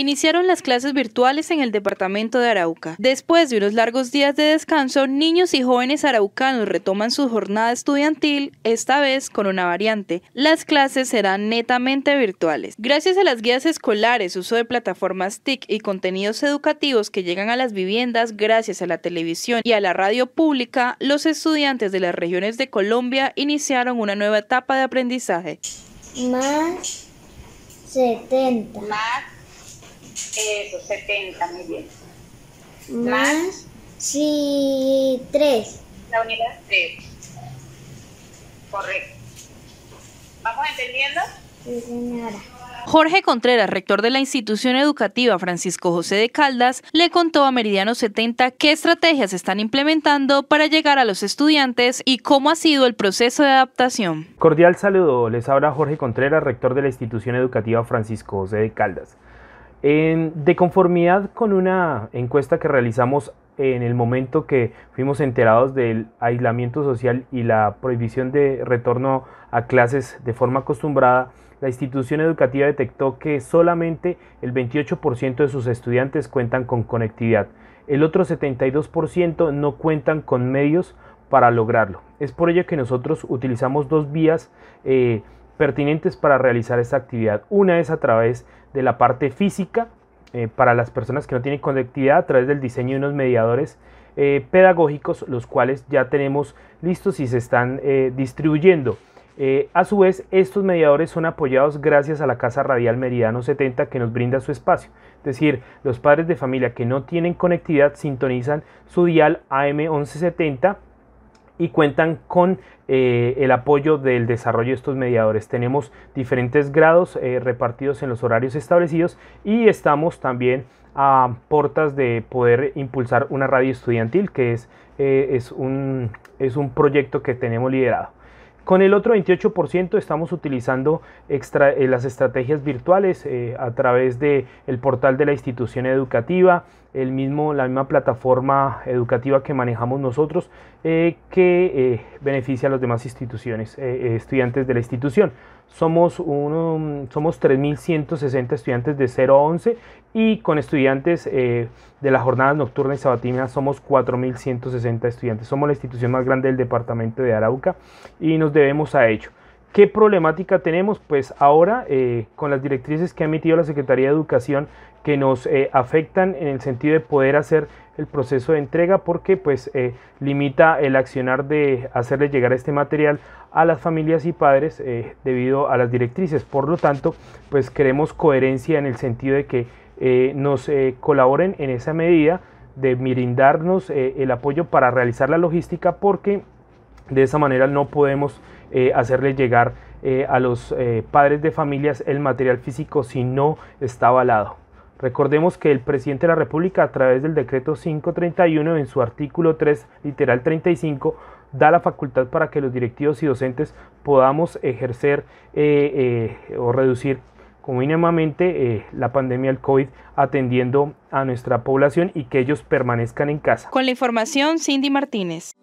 iniciaron las clases virtuales en el departamento de Arauca. Después de unos largos días de descanso, niños y jóvenes araucanos retoman su jornada estudiantil, esta vez con una variante. Las clases serán netamente virtuales. Gracias a las guías escolares, uso de plataformas TIC y contenidos educativos que llegan a las viviendas gracias a la televisión y a la radio pública, los estudiantes de las regiones de Colombia iniciaron una nueva etapa de aprendizaje. Más 70. Eh, Eso, pues, 70, muy bien. Más, mm. sí, 3. La unidad 3. Correcto. ¿Vamos entendiendo? Sí, señora. Jorge Contreras, rector de la institución educativa Francisco José de Caldas, le contó a Meridiano 70 qué estrategias están implementando para llegar a los estudiantes y cómo ha sido el proceso de adaptación. Cordial saludo, les habla Jorge Contreras, rector de la institución educativa Francisco José de Caldas de conformidad con una encuesta que realizamos en el momento que fuimos enterados del aislamiento social y la prohibición de retorno a clases de forma acostumbrada, la institución educativa detectó que solamente el 28% de sus estudiantes cuentan con conectividad. El otro 72% no cuentan con medios para lograrlo. Es por ello que nosotros utilizamos dos vías eh, pertinentes para realizar esta actividad. Una es a través de la parte física, eh, para las personas que no tienen conectividad, a través del diseño de unos mediadores eh, pedagógicos, los cuales ya tenemos listos y se están eh, distribuyendo. a su vez, estos mediadores son apoyados gracias a la Casa Radial Meridiano 70 que nos brinda su espacio. Es decir, los padres de familia que no tienen conectividad sintonizan su dial AM 1170 y cuentan con eh, el apoyo del desarrollo de estos mediadores. Tenemos diferentes grados eh, repartidos en los horarios establecidos y estamos también a portas de poder impulsar una radio estudiantil que es, eh, es, un, es un proyecto que tenemos liderado. Con el otro 28% estamos utilizando eh, las estrategias virtuales eh, a través del el portal de la institución educativa, el mismo, la misma plataforma educativa que manejamos nosotros eh, que beneficia a los demás instituciones, estudiantes de la institución. Somos, somos 3.160 estudiantes de 0 a 11 y con estudiantes de las jornadas nocturnas y sabatinas somos 4.160 estudiantes. Somos la institución más grande del departamento de Arauca y nos debemos a ello. ¿Qué problemática tenemos? Pues ahora, eh, con las directrices que ha emitido la Secretaría de Educación, que nos eh, afectan en el sentido de poder hacer el proceso de entrega, porque pues eh, limita el accionar de hacerle llegar este material a las familias y padres debido a las directrices. Por lo tanto, pues queremos coherencia en el sentido de que eh, nos eh, colaboren en esa medida de mirindarnos eh, el apoyo para realizar la logística porque de esa manera no podemos hacerle llegar a los padres de familias el material físico si no está avalado. Recordemos que el presidente de la República a través del decreto 531 en su artículo 3 literal 35 da la facultad para que los directivos y docentes podamos ejercer o reducir o mínimamente eh, la pandemia del COVID atendiendo a nuestra población y que ellos permanezcan en casa. Con la información, Cindy Martínez.